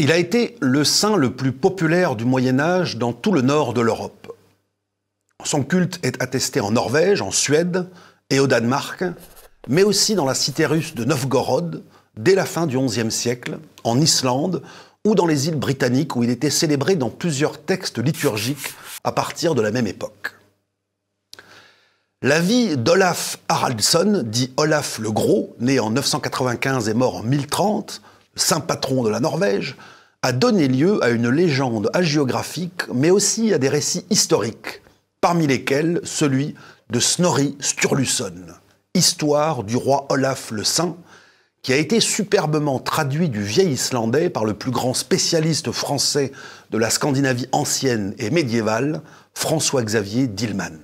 Il a été le saint le plus populaire du Moyen Âge dans tout le nord de l'Europe. Son culte est attesté en Norvège, en Suède et au Danemark, mais aussi dans la cité russe de Novgorod dès la fin du XIe siècle, en Islande ou dans les îles britanniques où il était célébré dans plusieurs textes liturgiques à partir de la même époque. La vie d'Olaf Haraldsson, dit Olaf le Gros, né en 995 et mort en 1030, saint patron de la Norvège, a donné lieu à une légende hagiographique, mais aussi à des récits historiques, parmi lesquels celui de Snorri Sturluson, histoire du roi Olaf le Saint, qui a été superbement traduit du vieil islandais par le plus grand spécialiste français de la Scandinavie ancienne et médiévale, François-Xavier Dillman.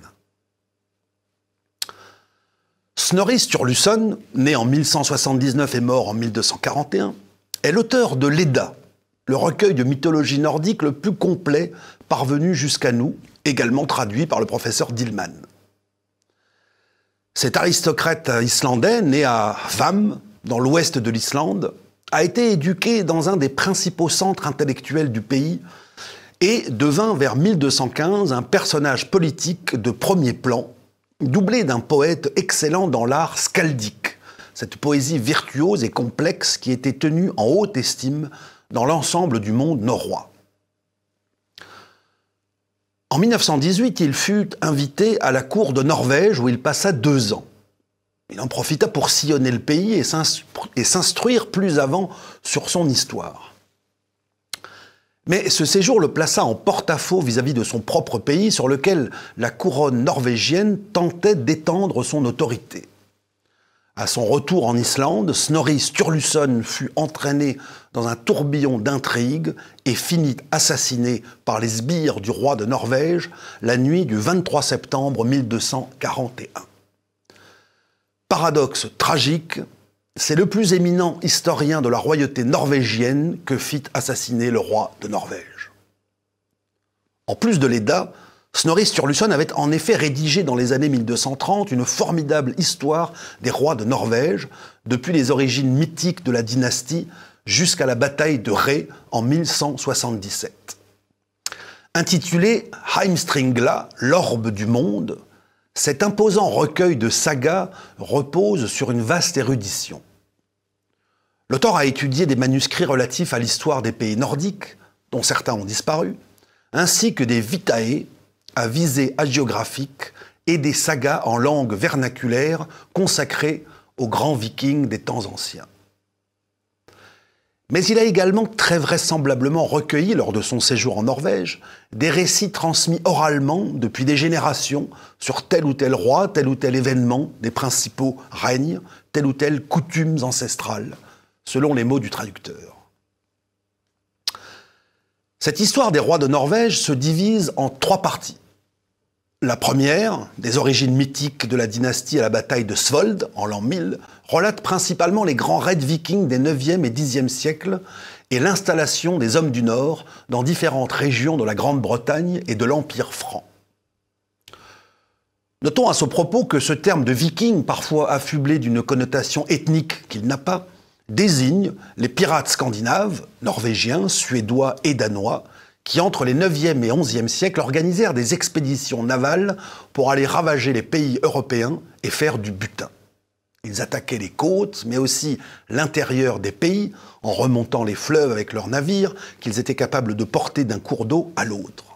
Snorri Sturluson, né en 1179 et mort en 1241, est l'auteur de l'Edda, le recueil de mythologie nordique le plus complet parvenu jusqu'à nous, également traduit par le professeur Dillman. Cet aristocrate islandais, né à Vam, dans l'ouest de l'Islande, a été éduqué dans un des principaux centres intellectuels du pays et devint vers 1215 un personnage politique de premier plan, doublé d'un poète excellent dans l'art skaldique cette poésie virtuose et complexe qui était tenue en haute estime dans l'ensemble du monde norrois. En 1918, il fut invité à la cour de Norvège où il passa deux ans. Il en profita pour sillonner le pays et s'instruire plus avant sur son histoire. Mais ce séjour le plaça en porte-à-faux vis-à-vis de son propre pays sur lequel la couronne norvégienne tentait d'étendre son autorité. À son retour en Islande, Snorri Sturluson fut entraîné dans un tourbillon d'intrigues et finit assassiné par les sbires du roi de Norvège la nuit du 23 septembre 1241. Paradoxe tragique, c'est le plus éminent historien de la royauté norvégienne que fit assassiner le roi de Norvège. En plus de l'Eda, Snorri Sturluson avait en effet rédigé dans les années 1230 une formidable histoire des rois de Norvège, depuis les origines mythiques de la dynastie jusqu'à la bataille de Ré en 1177. Intitulé Heimstringla, l'orbe du monde, cet imposant recueil de sagas repose sur une vaste érudition. L'auteur a étudié des manuscrits relatifs à l'histoire des pays nordiques, dont certains ont disparu, ainsi que des vitae, à visée hagiographique et des sagas en langue vernaculaire consacrées aux grands vikings des temps anciens. Mais il a également très vraisemblablement recueilli, lors de son séjour en Norvège, des récits transmis oralement depuis des générations sur tel ou tel roi, tel ou tel événement, des principaux règnes, telle ou telles coutumes ancestrales, selon les mots du traducteur. Cette histoire des rois de Norvège se divise en trois parties. La première, des origines mythiques de la dynastie à la bataille de Svold en l'an 1000, relate principalement les grands raids vikings des 9e et 10e siècles et l'installation des hommes du Nord dans différentes régions de la Grande-Bretagne et de l'Empire franc. Notons à ce propos que ce terme de viking, parfois affublé d'une connotation ethnique qu'il n'a pas, désigne les pirates scandinaves, norvégiens, suédois et danois qui, entre les 9e et 11e siècles, organisèrent des expéditions navales pour aller ravager les pays européens et faire du butin. Ils attaquaient les côtes, mais aussi l'intérieur des pays, en remontant les fleuves avec leurs navires, qu'ils étaient capables de porter d'un cours d'eau à l'autre.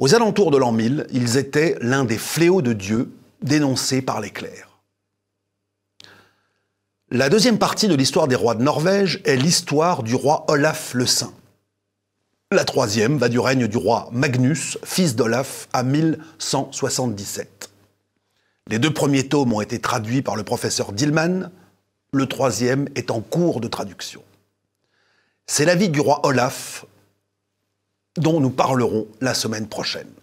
Aux alentours de l'an 1000, ils étaient l'un des fléaux de Dieu dénoncés par les clercs. La deuxième partie de l'histoire des rois de Norvège est l'histoire du roi Olaf le Saint. La troisième va du règne du roi Magnus, fils d'Olaf, à 1177. Les deux premiers tomes ont été traduits par le professeur Dillman, le troisième est en cours de traduction. C'est la vie du roi Olaf dont nous parlerons la semaine prochaine.